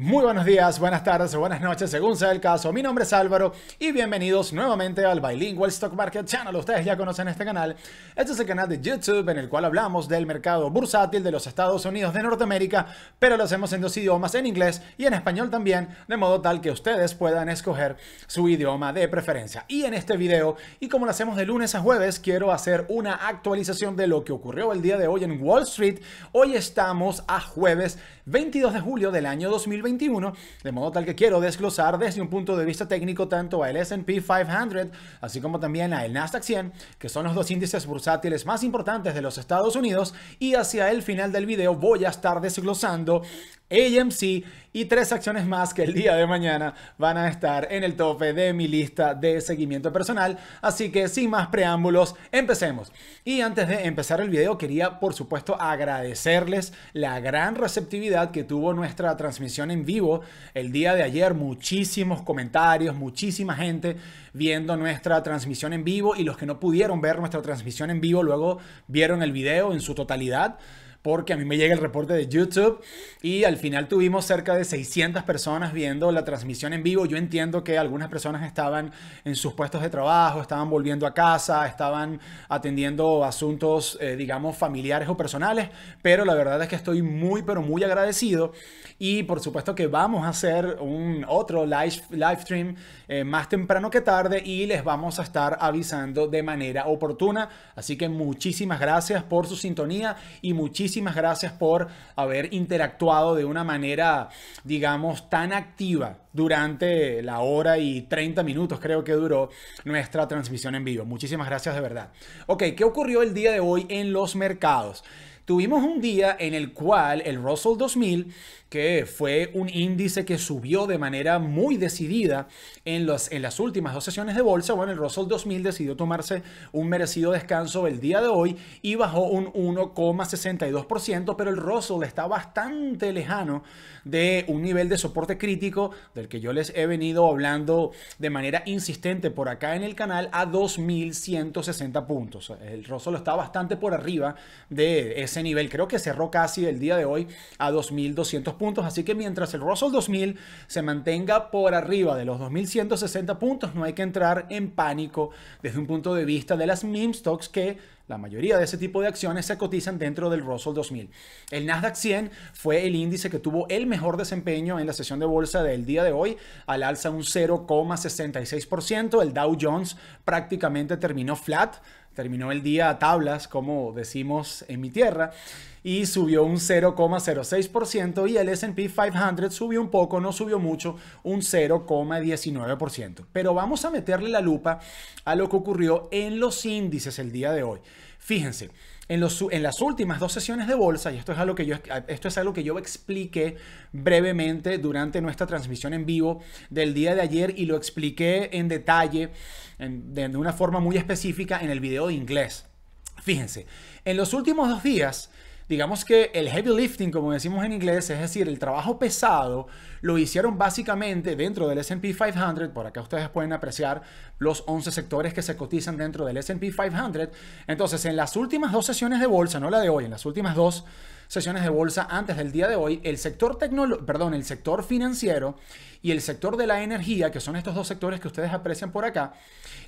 Muy buenos días, buenas tardes o buenas noches, según sea el caso. Mi nombre es Álvaro y bienvenidos nuevamente al Bilingual Stock Market Channel. Ustedes ya conocen este canal. Este es el canal de YouTube en el cual hablamos del mercado bursátil de los Estados Unidos de Norteamérica, pero lo hacemos en dos idiomas, en inglés y en español también, de modo tal que ustedes puedan escoger su idioma de preferencia. Y en este video, y como lo hacemos de lunes a jueves, quiero hacer una actualización de lo que ocurrió el día de hoy en Wall Street. Hoy estamos a jueves 22 de julio del año 2020 de modo tal que quiero desglosar desde un punto de vista técnico tanto al S&P 500, así como también al Nasdaq 100, que son los dos índices bursátiles más importantes de los Estados Unidos, y hacia el final del video voy a estar desglosando AMC y tres acciones más que el día de mañana van a estar en el tope de mi lista de seguimiento personal. Así que sin más preámbulos, empecemos. Y antes de empezar el video, quería por supuesto agradecerles la gran receptividad que tuvo nuestra transmisión en vivo el día de ayer. Muchísimos comentarios, muchísima gente viendo nuestra transmisión en vivo y los que no pudieron ver nuestra transmisión en vivo luego vieron el video en su totalidad porque a mí me llega el reporte de YouTube y al final tuvimos cerca de 600 personas viendo la transmisión en vivo. Yo entiendo que algunas personas estaban en sus puestos de trabajo, estaban volviendo a casa, estaban atendiendo asuntos, eh, digamos, familiares o personales, pero la verdad es que estoy muy, pero muy agradecido y por supuesto que vamos a hacer un otro live, live stream eh, más temprano que tarde y les vamos a estar avisando de manera oportuna. Así que muchísimas gracias por su sintonía y muchísimas muchísimas gracias por haber interactuado de una manera, digamos, tan activa durante la hora y 30 minutos creo que duró nuestra transmisión en vivo. Muchísimas gracias de verdad. Ok, ¿qué ocurrió el día de hoy en los mercados? Tuvimos un día en el cual el Russell 2000, que fue un índice que subió de manera muy decidida en, los, en las últimas dos sesiones de bolsa, bueno, el Russell 2000 decidió tomarse un merecido descanso el día de hoy y bajó un 1,62%, pero el Russell está bastante lejano de un nivel de soporte crítico del que yo les he venido hablando de manera insistente por acá en el canal a 2.160 puntos. El Russell está bastante por arriba de ese nivel. Creo que cerró casi el día de hoy a 2.200 puntos. Así que mientras el Russell 2000 se mantenga por arriba de los 2.160 puntos, no hay que entrar en pánico desde un punto de vista de las meme stocks que la mayoría de ese tipo de acciones se cotizan dentro del Russell 2000. El Nasdaq 100 fue el índice que tuvo el mejor desempeño en la sesión de bolsa del día de hoy, al alza un 0,66%. El Dow Jones prácticamente terminó flat terminó el día a tablas, como decimos en mi tierra, y subió un 0,06% y el SP 500 subió un poco, no subió mucho, un 0,19%. Pero vamos a meterle la lupa a lo que ocurrió en los índices el día de hoy. Fíjense en, las últimas dos sesiones de bolsa, y esto es, algo que yo, esto es algo que yo expliqué brevemente durante nuestra transmisión en vivo del día de ayer y lo expliqué en detalle, de una forma muy específica en el video de inglés. Fíjense, en los últimos dos días, digamos que el heavy lifting, como decimos en inglés, es decir, el trabajo pesado, lo hicieron básicamente dentro del SP 500, por acá ustedes pueden apreciar los 11 sectores que se cotizan dentro del SP 500. Entonces, en las últimas dos sesiones de bolsa, no la de hoy, en las últimas dos sesiones de bolsa antes del día de hoy, el sector perdón, el sector financiero y el sector de la energía, que son estos dos sectores que ustedes aprecian por acá,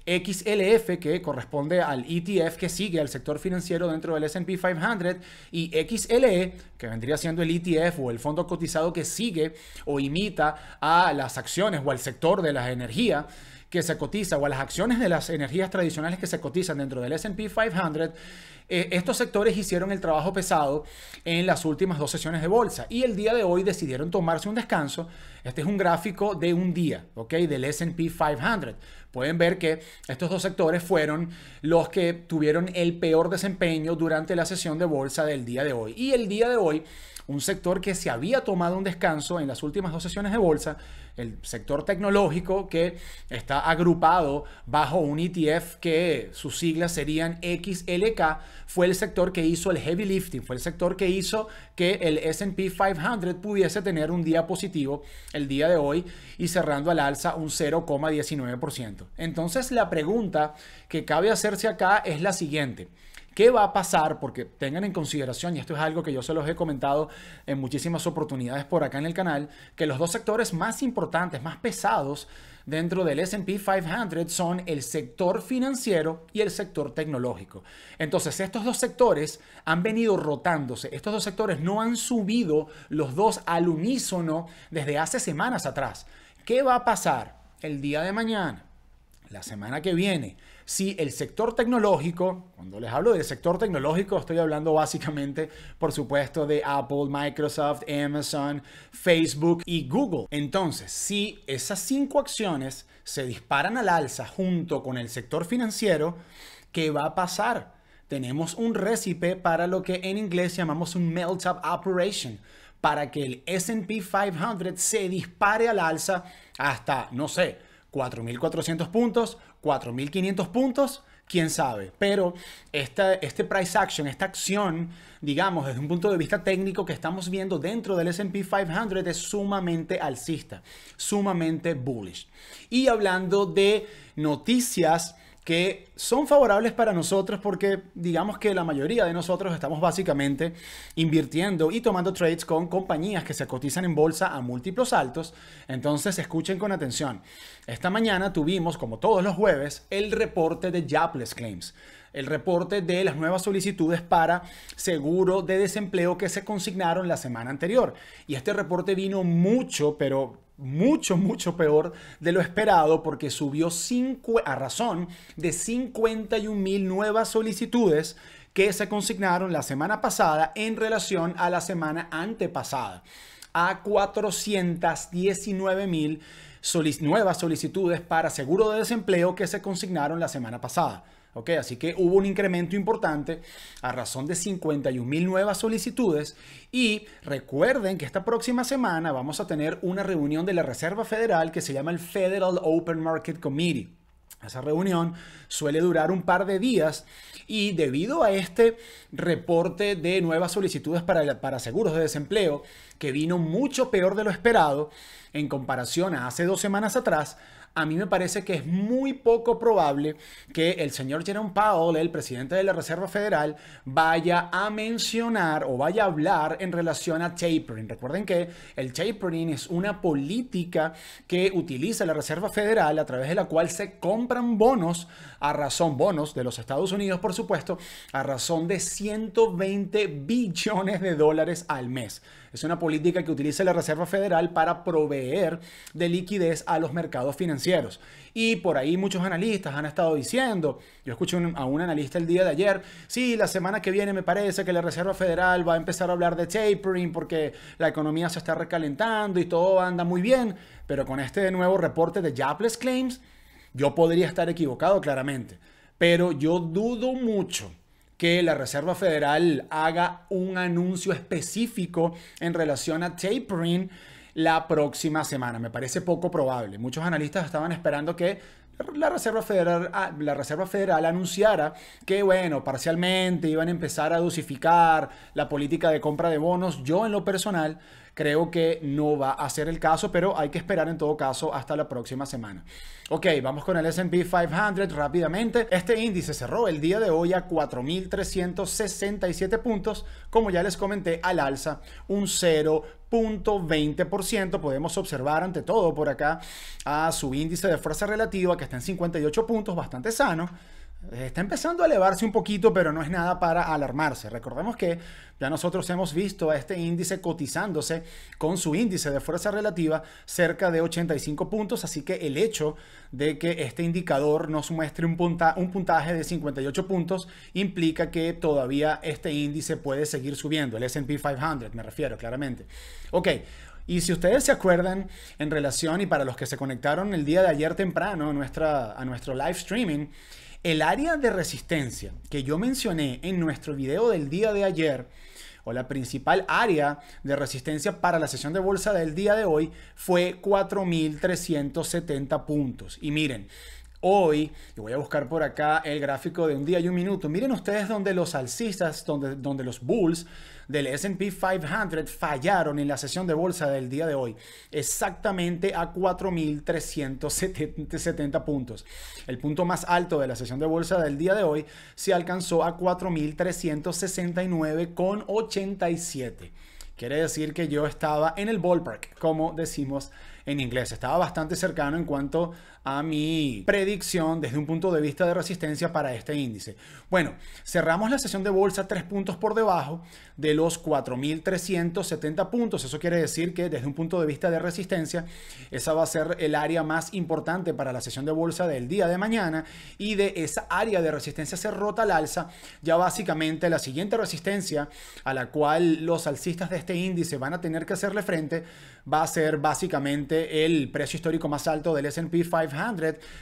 XLF que corresponde al ETF que sigue al sector financiero dentro del S&P 500 y XLE que vendría siendo el ETF o el fondo cotizado que sigue o imita a las acciones o al sector de las energías que se cotiza o a las acciones de las energías tradicionales que se cotizan dentro del SP 500, eh, estos sectores hicieron el trabajo pesado en las últimas dos sesiones de bolsa y el día de hoy decidieron tomarse un descanso. Este es un gráfico de un día, ¿ok? Del SP 500. Pueden ver que estos dos sectores fueron los que tuvieron el peor desempeño durante la sesión de bolsa del día de hoy. Y el día de hoy un sector que se había tomado un descanso en las últimas dos sesiones de bolsa, el sector tecnológico que está agrupado bajo un ETF que sus siglas serían XLK, fue el sector que hizo el heavy lifting, fue el sector que hizo que el SP 500 pudiese tener un día positivo el día de hoy y cerrando al alza un 0,19%. Entonces la pregunta que cabe hacerse acá es la siguiente. ¿Qué va a pasar? Porque tengan en consideración, y esto es algo que yo se los he comentado en muchísimas oportunidades por acá en el canal, que los dos sectores más importantes, más pesados dentro del SP 500 son el sector financiero y el sector tecnológico. Entonces, estos dos sectores han venido rotándose. Estos dos sectores no han subido los dos al unísono desde hace semanas atrás. ¿Qué va a pasar el día de mañana? La semana que viene, si el sector tecnológico, cuando les hablo del sector tecnológico, estoy hablando básicamente, por supuesto, de Apple, Microsoft, Amazon, Facebook y Google. Entonces, si esas cinco acciones se disparan al alza junto con el sector financiero, ¿qué va a pasar? Tenemos un récipe para lo que en inglés llamamos un melt-up operation, para que el SP 500 se dispare al alza hasta, no sé, 4.400 puntos, 4.500 puntos, quién sabe. Pero esta, este price action, esta acción, digamos, desde un punto de vista técnico que estamos viendo dentro del SP 500 es sumamente alcista, sumamente bullish. Y hablando de noticias que son favorables para nosotros porque digamos que la mayoría de nosotros estamos básicamente invirtiendo y tomando trades con compañías que se cotizan en bolsa a múltiplos altos. Entonces escuchen con atención. Esta mañana tuvimos, como todos los jueves, el reporte de Jobless Claims el reporte de las nuevas solicitudes para seguro de desempleo que se consignaron la semana anterior. Y este reporte vino mucho, pero mucho, mucho peor de lo esperado porque subió a razón de 51 mil nuevas solicitudes que se consignaron la semana pasada en relación a la semana antepasada a 419 mil nuevas solicitudes para seguro de desempleo que se consignaron la semana pasada así que hubo un incremento importante a razón de 51 mil nuevas solicitudes y recuerden que esta próxima semana vamos a tener una reunión de la Reserva Federal que se llama el Federal Open Market Committee. Esa reunión suele durar un par de días y debido a este reporte de nuevas solicitudes para, para, seguros de desempleo, que vino mucho peor de lo esperado en comparación a hace dos semanas atrás, a mí me parece que es muy poco probable que el señor Jerome Powell, el presidente de la Reserva Federal, vaya a mencionar o vaya a hablar en relación a tapering. Recuerden que el tapering es una política que utiliza la Reserva Federal a través de la cual se compran bonos a razón, bonos de los Estados Unidos, por supuesto, a razón de 120 billones de dólares al mes. Es una política que utiliza la Reserva Federal para proveer de liquidez a los mercados financieros. Y por ahí muchos analistas han estado diciendo, yo escuché a un analista el día de ayer, sí, la semana que viene me parece que la Reserva Federal va a empezar a hablar de tapering porque la economía se está recalentando y todo anda muy bien, pero con este nuevo reporte de Jobless Claims, yo podría estar equivocado claramente, pero yo dudo mucho que la Reserva Federal haga un anuncio específico en relación a tapering la próxima semana. Me parece poco probable. Muchos analistas estaban esperando que la Reserva Federal, ah, la Reserva Federal anunciara que, bueno, parcialmente iban a empezar a dosificar la política de compra de bonos. Yo en lo personal creo que no va a ser el caso, pero hay que esperar en todo caso hasta la próxima semana. Ok, vamos con el SP 500 rápidamente. Este índice cerró el día de hoy a 4.367 puntos, como ya les comenté, al alza un 0.20%. Podemos observar ante todo por acá a su índice de fuerza relativa que está en 58 puntos, bastante sano Está empezando a elevarse un poquito, pero no es nada para alarmarse. Recordemos que ya nosotros hemos visto a este índice cotizándose con su índice de fuerza relativa cerca de 85 puntos, así que el hecho de que este indicador nos muestre un, puntaje de 58 puntos implica que todavía este índice puede seguir subiendo, el SP 500 me refiero claramente. Ok, y si ustedes se acuerdan en relación y para los que se conectaron el día de ayer temprano nuestra, a nuestro live streaming, el área de resistencia que yo mencioné en nuestro video del día de ayer, o la principal área de resistencia para la sesión de bolsa del día de hoy, fue 4.370 puntos. Y miren, hoy, y voy a buscar por acá el gráfico de un día y un minuto, miren ustedes donde los alcistas, donde, donde los bulls del SP 500 fallaron en la sesión de bolsa del día de hoy, exactamente a 4.370 puntos. El punto más alto de la sesión de bolsa del día de hoy se alcanzó a 4.369,87. Quiere decir que yo estaba en el ballpark, como decimos en inglés. Estaba bastante cercano en cuanto mi predicción desde un punto de vista de resistencia para este índice. Bueno, cerramos la sesión de bolsa tres puntos por debajo de los 4.370 puntos. Eso quiere decir que desde un punto de vista de resistencia, esa va a ser el área más importante para la sesión de bolsa del día de mañana. Y de esa área de resistencia se rota al alza. Ya básicamente la siguiente resistencia a la cual los alcistas de este índice van a tener que hacerle frente va a ser básicamente el precio histórico más alto del SP 500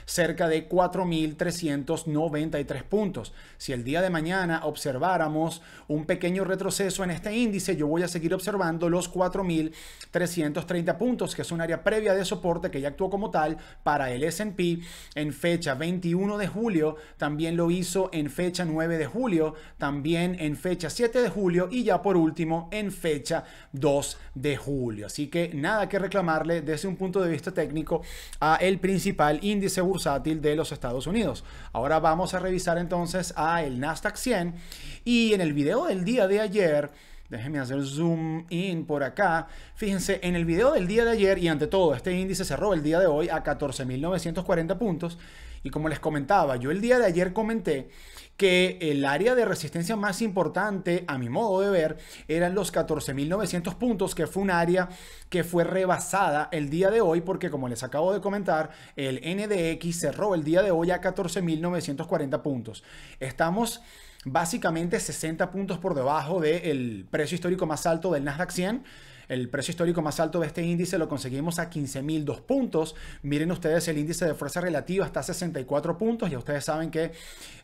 cerca de 4.393 puntos. Si el día de mañana observáramos un pequeño retroceso en este índice, yo voy a seguir observando los 4.330 puntos, que es un área previa de soporte que ya actuó como tal para el S&P en fecha 21 de julio, también lo hizo en fecha 9 de julio, también en fecha 7 de julio y ya por último en fecha 2 de julio. Así que nada que reclamarle desde un punto de vista técnico a el principal índice bursátil de los Estados Unidos. Ahora vamos a revisar entonces a el Nasdaq 100 y en el video del día de ayer Déjenme hacer zoom in por acá. Fíjense, en el video del día de ayer y ante todo, este índice cerró el día de hoy a 14.940 puntos. Y como les comentaba, yo el día de ayer comenté que el área de resistencia más importante, a mi modo de ver, eran los 14.900 puntos, que fue un área que fue rebasada el día de hoy, porque como les acabo de comentar, el NDX cerró el día de hoy a 14.940 puntos. Estamos básicamente 60 puntos por debajo del precio histórico más alto del Nasdaq 100 el precio histórico más alto de este índice lo conseguimos a 15.002 puntos. Miren ustedes el índice de fuerza relativa hasta 64 puntos. Ya ustedes saben que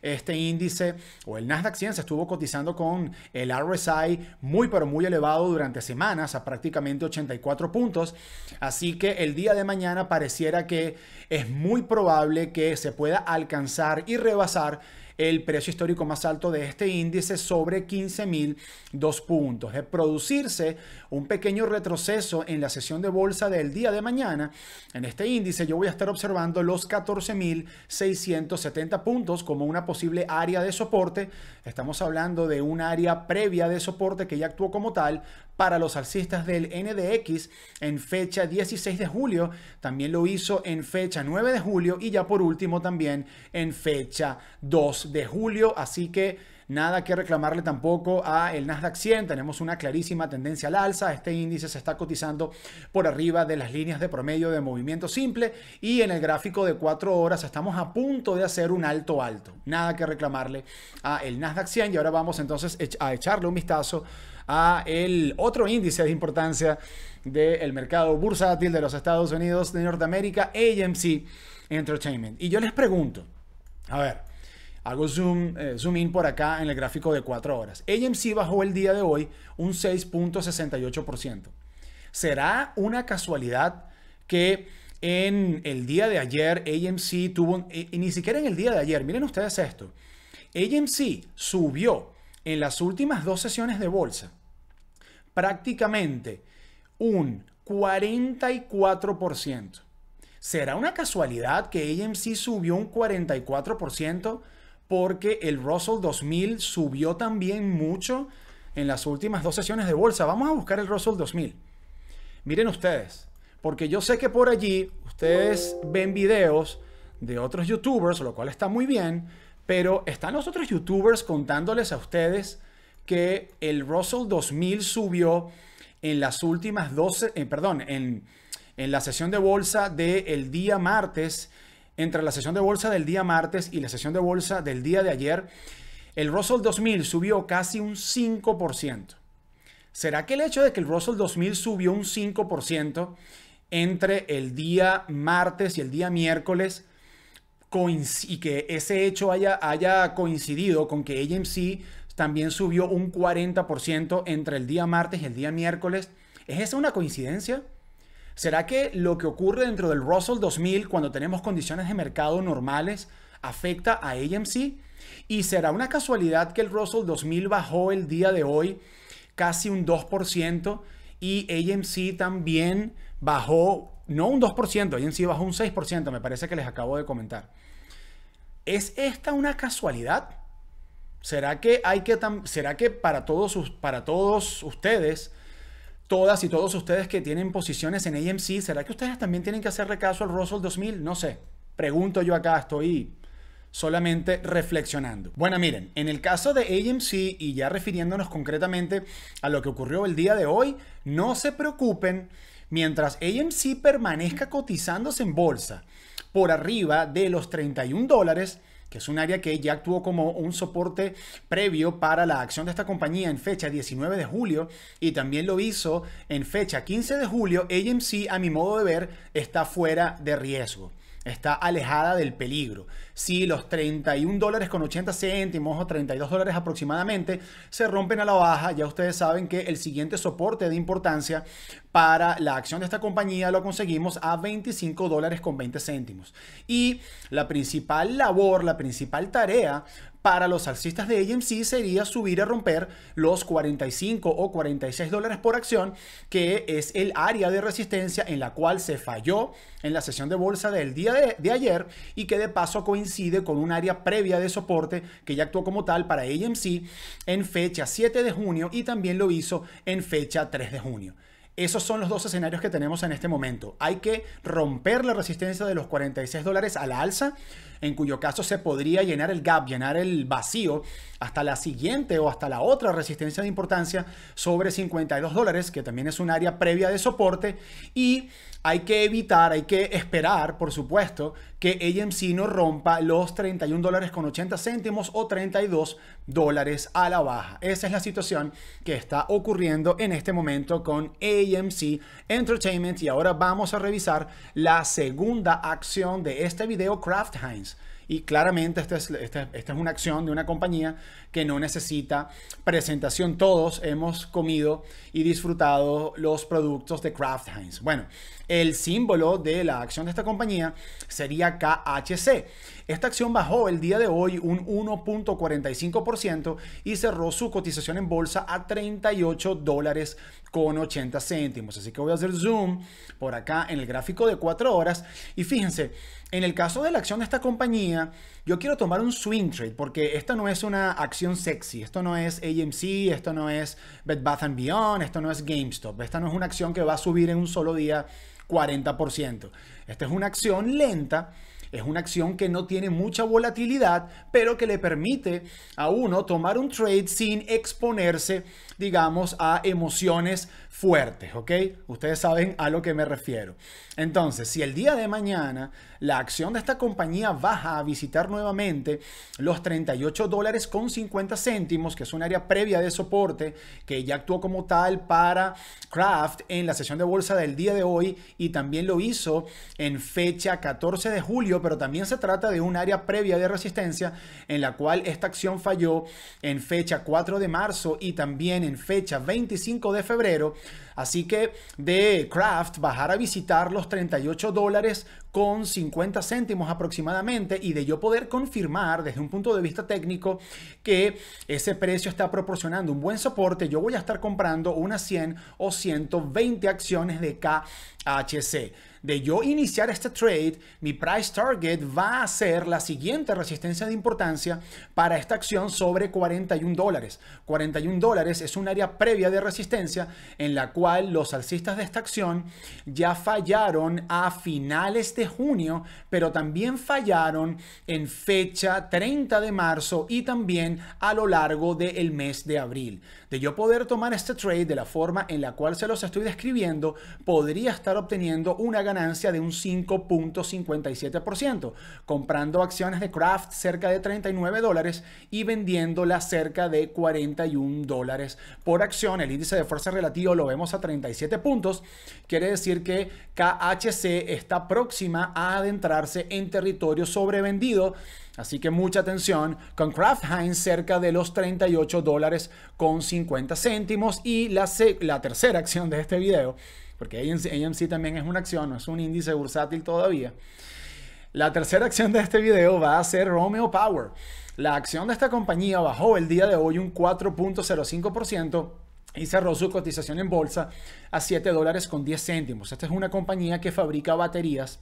este índice o el Nasdaq 100 se estuvo cotizando con el RSI muy pero muy elevado durante semanas a prácticamente 84 puntos. Así que el día de mañana pareciera que es muy probable que se pueda alcanzar y rebasar el precio histórico más alto de este índice sobre 15.002 puntos. De producirse un pequeño retroceso en la sesión de bolsa del día de mañana, en este índice yo voy a estar observando los 14.670 puntos como una posible área de soporte. Estamos hablando de un área previa de soporte que ya actuó como tal para los alcistas del NDX en fecha 16 de julio, también lo hizo en fecha 9 de julio y ya por último también en fecha 2 de julio, así que Nada que reclamarle tampoco a el Nasdaq 100. Tenemos una clarísima tendencia al alza. Este índice se está cotizando por arriba de las líneas de promedio de movimiento simple y en el gráfico de 4 horas estamos a punto de hacer un alto alto. Nada que reclamarle a el Nasdaq 100 y ahora vamos entonces a echarle un vistazo a el otro índice de importancia del mercado bursátil de los Estados Unidos de Norteamérica, AMC Entertainment. Y yo les pregunto, a ver, Hago zoom, eh, zoom in por acá en el gráfico de 4 horas. AMC bajó el día de hoy un 6.68%. ¿Será una casualidad que en el día de ayer AMC tuvo, eh, y ni siquiera en el día de ayer, miren ustedes esto, AMC subió en las últimas dos sesiones de bolsa prácticamente un 44%. ¿Será una casualidad que AMC subió un 44%? porque el Russell 2000 subió también mucho en las últimas dos sesiones de bolsa. Vamos a buscar el Russell 2000. Miren ustedes, porque yo sé que por allí ustedes ven videos de otros youtubers, lo cual está muy bien, pero están los otros youtubers contándoles a ustedes que el Russell 2000 subió en las últimas dos. Eh, perdón, en, la sesión de bolsa del día martes entre la sesión de bolsa del día martes y la sesión de bolsa del día de ayer, el Russell 2000 subió casi un 5%. ¿Será que el hecho de que el Russell 2000 subió un 5% entre el día martes y el día miércoles y que ese hecho haya, haya coincidido con que AMC también subió un 40% entre el día martes y el día miércoles? ¿Es esa una coincidencia? ¿Será que lo que ocurre dentro del Russell 2000 cuando tenemos condiciones de mercado normales afecta a AMC? ¿Y será una casualidad que el Russell 2000 bajó el día de hoy casi un 2% y AMC también bajó, no un 2%, AMC bajó un 6%, me parece que les acabo de comentar. ¿Es esta una casualidad? ¿Será que, hay que, será que para, todos, para todos ustedes todas y todos ustedes que tienen posiciones en AMC, ¿será que ustedes también tienen que hacerle caso al Russell 2000? No sé. Pregunto yo acá, estoy solamente reflexionando. Bueno, miren, en el caso de AMC y ya refiriéndonos concretamente a lo que ocurrió el día de hoy, no se preocupen, mientras AMC permanezca cotizándose en bolsa por arriba de los 31 dólares, es un área que ya actuó como un soporte previo para la acción de esta compañía en fecha 19 de julio y también lo hizo en fecha 15 de julio, AMC a mi modo de ver está fuera de riesgo está alejada del peligro. Si los 31 dólares con 80 céntimos o 32 dólares aproximadamente se rompen a la baja, ya ustedes saben que el siguiente soporte de importancia para la acción de esta compañía lo conseguimos a 25 dólares con 20 céntimos. Y la principal labor, la principal tarea para los alcistas de AMC sería subir a romper los 45 o 46 dólares por acción, que es el área de resistencia en la cual se falló en la sesión de bolsa del día de, ayer y que de paso coincide con un área previa de soporte que ya actuó como tal para AMC en fecha 7 de junio y también lo hizo en fecha 3 de junio. Esos son los dos escenarios que tenemos en este momento. Hay que romper la resistencia de los 46 dólares a la alza en cuyo caso se podría llenar el gap, llenar el vacío hasta la siguiente o hasta la otra resistencia de importancia sobre 52 dólares, que también es un área previa de soporte. Y hay que evitar, hay que esperar, por supuesto, que AMC no rompa los 31 dólares con 80 o 32 dólares a la baja. Esa es la situación que está ocurriendo en este momento con AMC Entertainment y ahora vamos a revisar la segunda acción de este video, Kraft Heinz. Y claramente esta es, esta, es una acción de una compañía que no necesita presentación. Todos hemos comido y disfrutado los productos de Kraft Heinz. Bueno, el símbolo de la acción de esta compañía sería KHC. Esta acción bajó el día de hoy un 1.45% y cerró su cotización en bolsa a 38 dólares con 80 céntimos. Así que voy a hacer zoom por acá en el gráfico de 4 horas y fíjense, en el caso de la acción de esta compañía, yo quiero tomar un swing trade porque esta no es una acción sexy, esto no es AMC, esto no es Bed Bath and Beyond, esto no es GameStop, esta no es una acción que va a subir en un solo día 40%. Esta es una acción lenta. Es una acción que no tiene mucha volatilidad, pero que le permite a uno tomar un trade sin exponerse digamos, a emociones fuertes, ¿ok? Ustedes saben a lo que me refiero. Entonces, si el día de mañana la acción de esta compañía baja a visitar nuevamente los 38 dólares con 50 céntimos, que es un área previa de soporte que ya actuó como tal para Kraft en la sesión de bolsa del día de hoy y también lo hizo en fecha 14 de julio, pero también se trata de un área previa de resistencia en la cual esta acción falló en fecha 4 de marzo y también en fecha 25 de febrero. Así que de Kraft bajar a visitar los 38 dólares con 50 céntimos aproximadamente y de yo poder confirmar desde un punto de vista técnico que ese precio está proporcionando un buen soporte, yo voy a estar comprando unas 100 o 120 acciones de KHC de yo iniciar este trade, mi price target va a ser la siguiente resistencia de importancia para esta acción sobre 41 dólares. 41 dólares es un área previa de resistencia en la cual los alcistas de esta acción ya fallaron a finales de junio, pero también fallaron en fecha 30 de marzo y también a lo largo del mes de abril. De yo poder tomar este trade de la forma en la cual se los estoy describiendo, podría estar obteniendo una ganancia de un 5.57%, comprando acciones de Kraft cerca de 39 dólares y vendiéndolas cerca de 41 dólares por acción. El índice de fuerza relativo lo vemos a 37 puntos. Quiere decir que KHC está próxima a adentrarse en territorio sobrevendido. Así que mucha atención con Kraft Heinz cerca de los 38 dólares con 50 céntimos. Y la, la tercera acción de este video porque AMC también es una acción, no es un índice bursátil todavía. La tercera acción de este video va a ser Romeo Power. La acción de esta compañía bajó el día de hoy un 4.05% y cerró su cotización en bolsa a 7 dólares con 10 céntimos. Esta es una compañía que fabrica baterías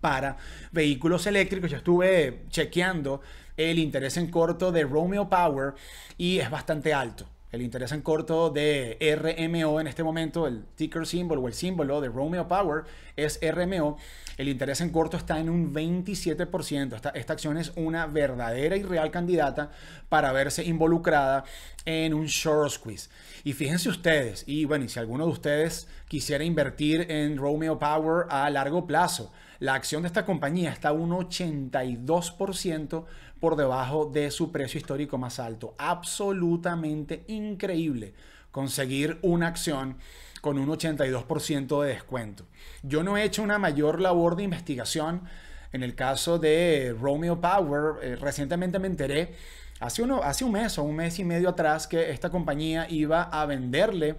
para vehículos eléctricos. Yo estuve chequeando el interés en corto de Romeo Power y es bastante alto el interés en corto de RMO en este momento, el ticker symbol o el símbolo de Romeo Power es RMO. El interés en corto está en un 27%. Esta, acción es una verdadera y real candidata para verse involucrada en un short squeeze. Y fíjense ustedes, y bueno, y si alguno de ustedes quisiera invertir en Romeo Power a largo plazo, la acción de esta compañía está un 82% por debajo de su precio histórico más alto. Absolutamente increíble conseguir una acción con un 82% de descuento. Yo no he hecho una mayor labor de investigación. En el caso de Romeo Power, eh, recientemente me enteré, hace, uno, hace un mes o un mes y medio atrás, que esta compañía iba a venderle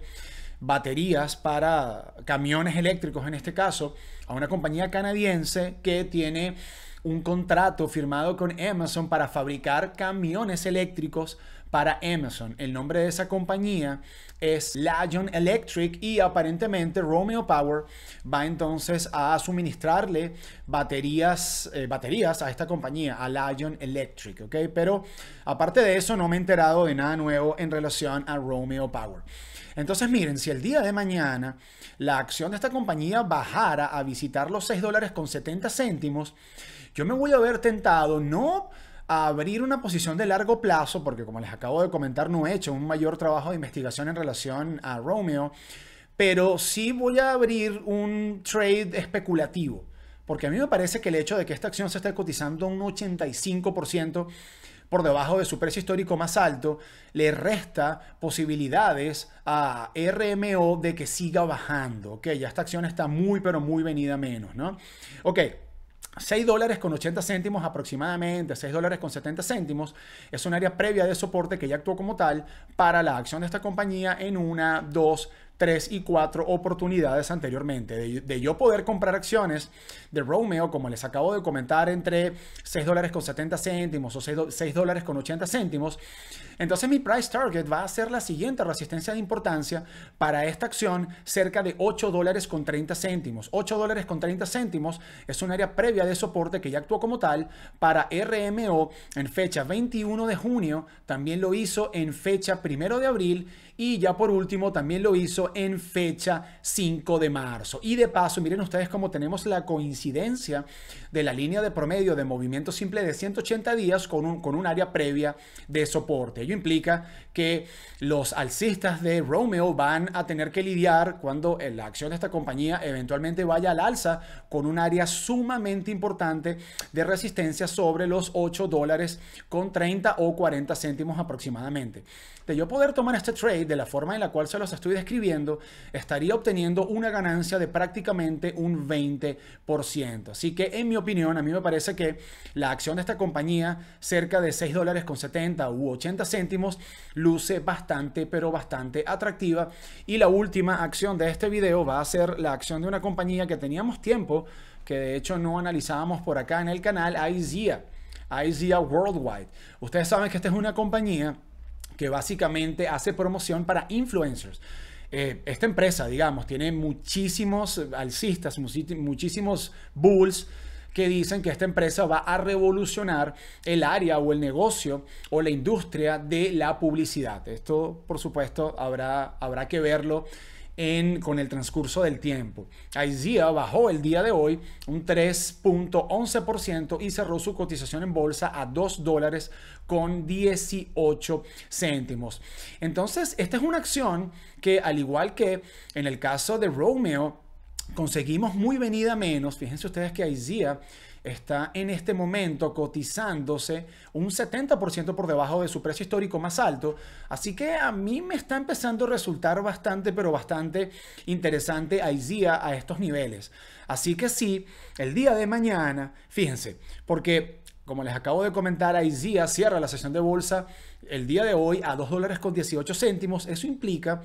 baterías para camiones eléctricos, en este caso, a una compañía canadiense que tiene un contrato firmado con Amazon para fabricar camiones eléctricos para Amazon. El nombre de esa compañía es Lion Electric y aparentemente Romeo Power va entonces a suministrarle baterías, eh, baterías a esta compañía, a Lion Electric, Pero aparte de eso no me he enterado de nada nuevo en relación a Romeo Power. Entonces miren, si el día de mañana la acción de esta compañía bajara a visitar los 6 dólares con 70 céntimos, yo me voy a ver tentado, no a abrir una posición de largo plazo, porque como les acabo de comentar, no he hecho un mayor trabajo de investigación en relación a Romeo, pero sí voy a abrir un trade especulativo, porque a mí me parece que el hecho de que esta acción se esté cotizando un 85% por debajo de su precio histórico más alto, le resta posibilidades a RMO de que siga bajando. que ya esta acción está muy, pero muy venida menos, ¿no? Ok. 6 dólares con 80 céntimos aproximadamente, 6 dólares con 70 céntimos, es un área previa de soporte que ya actuó como tal para la acción de esta compañía en una, dos, tres y cuatro oportunidades anteriormente de, yo poder comprar acciones de Romeo, como les acabo de comentar, entre 6 dólares con 70 céntimos o 6 dólares con 80 céntimos. Entonces mi price target va a ser la siguiente resistencia de importancia para esta acción, cerca de 8 dólares con 30 céntimos. 8 dólares con 30 céntimos es un área previa de soporte que ya actuó como tal para RMO en fecha 21 de junio, también lo hizo en fecha 1 de abril y ya por último, también lo hizo en fecha 5 de marzo. Y de paso, miren ustedes cómo tenemos la coincidencia de la línea de promedio de movimiento simple de 180 días con un, con un área previa de soporte. Ello implica que los alcistas de Romeo van a tener que lidiar cuando la acción de esta compañía eventualmente vaya al alza con un área sumamente importante de resistencia sobre los 8 dólares con 30 o 40 céntimos aproximadamente. De yo poder tomar este trade, de la forma en la cual se los estoy describiendo, estaría obteniendo una ganancia de prácticamente un 20%. Así que en mi opinión, a mí me parece que la acción de esta compañía, cerca de 6 dólares con 70 u 80 céntimos, luce bastante, pero bastante atractiva. Y la última acción de este video va a ser la acción de una compañía que teníamos tiempo, que de hecho no analizábamos por acá en el canal, IZIA, IZIA Worldwide. Ustedes saben que esta es una compañía que básicamente hace promoción para influencers. Eh, esta empresa, digamos, tiene muchísimos alcistas, muchísimos bulls que dicen que esta empresa va a revolucionar el área o el negocio o la industria de la publicidad. Esto, por supuesto, habrá, habrá que verlo con el transcurso del tiempo. IZEA bajó el día de hoy un 3.11% y cerró su cotización en bolsa a 2 dólares con 18 céntimos. Entonces, esta es una acción que, al igual que en el caso de Romeo, conseguimos muy venida menos. Fíjense ustedes que IZEA está en este momento cotizándose un 70% por debajo de su precio histórico más alto. Así que a mí me está empezando a resultar bastante, pero bastante interesante IZEA a estos niveles. Así que sí, el día de mañana, fíjense, porque como les acabo de comentar, día cierra la sesión de bolsa el día de hoy a 2 dólares con 18 céntimos. Eso implica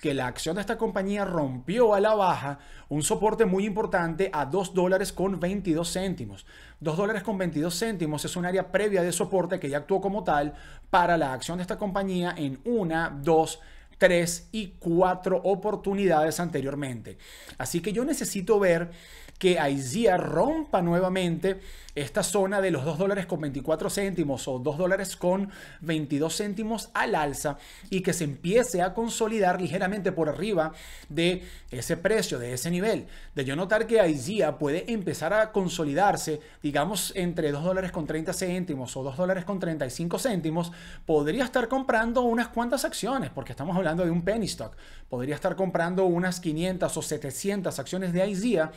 que la acción de esta compañía rompió a la baja un soporte muy importante a 2 dólares con 22 céntimos. 2 dólares con 22 céntimos es un área previa de soporte que ya actuó como tal para la acción de esta compañía en una, dos tres y cuatro oportunidades anteriormente. Así que yo necesito ver que Aizia rompa nuevamente esta zona de los 2 dólares con 24 céntimos o 2 dólares con 22 céntimos al alza y que se empiece a consolidar ligeramente por arriba de ese precio, de ese nivel. De yo notar que Aizia puede empezar a consolidarse, digamos, entre 2 dólares con 30 céntimos o 2 dólares con 35 céntimos, podría estar comprando unas cuantas acciones porque estamos hablando de un penny stock. Podría estar comprando unas 500 o 700 acciones de IZEA,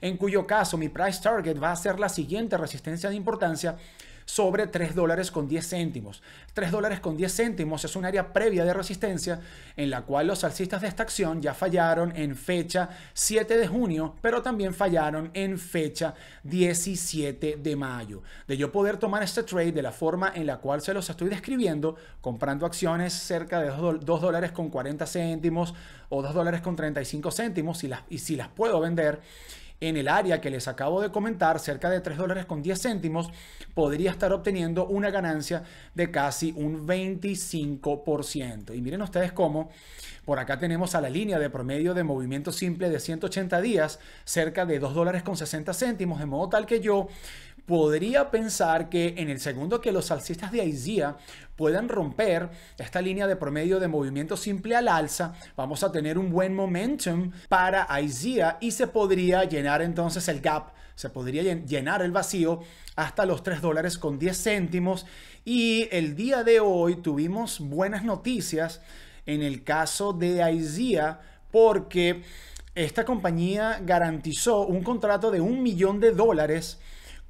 en cuyo caso mi price target va a ser la siguiente resistencia de importancia sobre 3 dólares con 10 céntimos. 3 dólares con 10 céntimos es un área previa de resistencia en la cual los alcistas de esta acción ya fallaron en fecha 7 de junio, pero también fallaron en fecha 17 de mayo. De yo poder tomar este trade de la forma en la cual se los estoy describiendo, comprando acciones cerca de 2 dólares con 40 céntimos o 2 dólares con 35 céntimos y, las, y si las puedo vender en el área que les acabo de comentar, cerca de 3 dólares con 10 céntimos, podría estar obteniendo una ganancia de casi un 25%. Y miren ustedes cómo, por acá tenemos a la línea de promedio de movimiento simple de 180 días, cerca de 2 dólares con 60 céntimos, de modo tal que yo podría pensar que en el segundo que los alcistas de Aizía puedan romper esta línea de promedio de movimiento simple al alza, vamos a tener un buen momentum para Aizía y se podría llenar entonces el gap, se podría llenar el vacío hasta los 3 dólares con 10 céntimos. Y el día de hoy tuvimos buenas noticias en el caso de IZEA porque esta compañía garantizó un contrato de un millón de dólares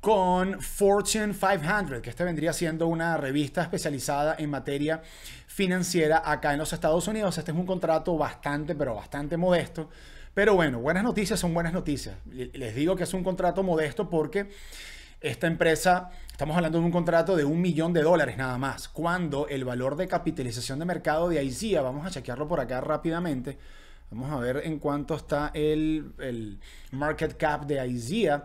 con Fortune 500, que esta vendría siendo una revista especializada en materia financiera acá en los Estados Unidos. Este es un contrato bastante, pero bastante modesto. Pero bueno, buenas noticias son buenas noticias. Les digo que es un contrato modesto porque esta empresa, estamos hablando de un contrato de un millón de dólares nada más, cuando el valor de capitalización de mercado de ICIA, vamos a chequearlo por acá rápidamente, vamos a ver en cuánto está el, market cap de ICIA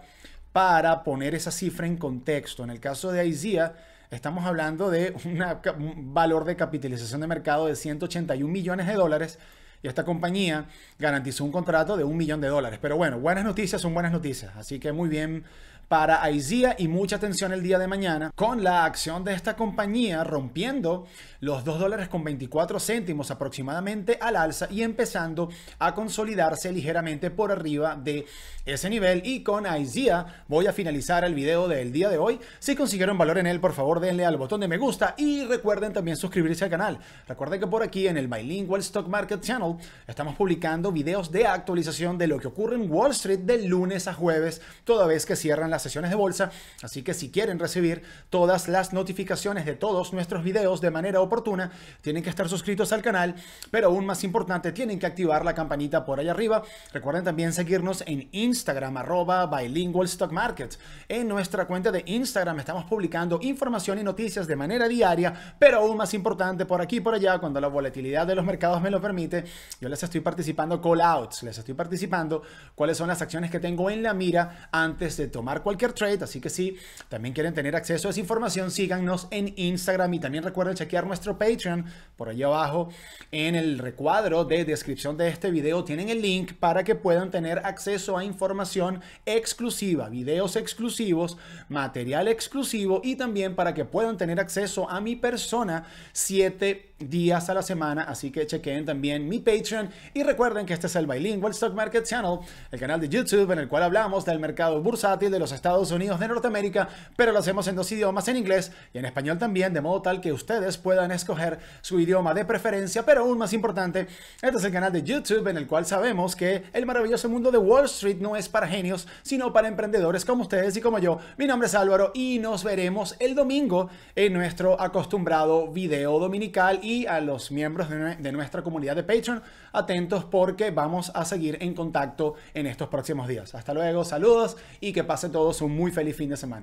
para poner esa cifra en contexto. En el caso de aizía estamos hablando de un valor de capitalización de mercado de 181 millones de dólares y esta compañía garantizó un contrato de un millón de dólares. Pero bueno, buenas noticias son buenas noticias, así que muy bien para Aizia y mucha atención el día de mañana con la acción de esta compañía rompiendo los 2 dólares con 24 céntimos aproximadamente al alza y empezando a consolidarse ligeramente por arriba de ese nivel y con Aizia voy a finalizar el video del día de hoy. Si consiguieron valor en él, por favor denle al botón de me gusta y recuerden también suscribirse al canal. Recuerden que por aquí en el Bilingual Stock Market Channel estamos publicando videos de actualización de lo que ocurre en Wall Street de lunes a jueves, toda vez que cierran las sesiones de bolsa, así que si quieren recibir todas las notificaciones de todos nuestros videos de manera oportuna, tienen que estar suscritos al canal, pero aún más importante, tienen que activar la campanita por allá arriba. Recuerden también seguirnos en Instagram, arroba bilingual stock market. En nuestra cuenta de Instagram estamos publicando información y noticias de manera diaria, pero aún más importante, por aquí y por allá, cuando la volatilidad de los mercados me lo permite, yo les estoy participando call outs, les estoy participando cuáles son las acciones que tengo en la mira antes de tomar cualquier cualquier trade. Así que si también quieren tener acceso a esa información, síganos en Instagram y también recuerden chequear nuestro Patreon. Por ahí abajo en el recuadro de descripción de este video tienen el link para que puedan tener acceso a información exclusiva, videos exclusivos, material exclusivo y también para que puedan tener acceso a mi persona 7 días a la semana, así que chequen también mi Patreon y recuerden que este es el Bilingual Stock Market Channel, el canal de YouTube en el cual hablamos del mercado bursátil de los Estados Unidos de Norteamérica, pero lo hacemos en dos idiomas, en inglés y en español también, de modo tal que ustedes puedan escoger su idioma de preferencia, pero aún más importante, este es el canal de YouTube en el cual sabemos que el maravilloso mundo de Wall Street no es para genios, sino para emprendedores como ustedes y como yo. Mi nombre es Álvaro y nos veremos el domingo en nuestro acostumbrado video dominical y y a los miembros de, nuestra comunidad de Patreon. Atentos porque vamos a seguir en contacto en estos próximos días. Hasta luego, saludos y que pase todos un muy feliz fin de semana.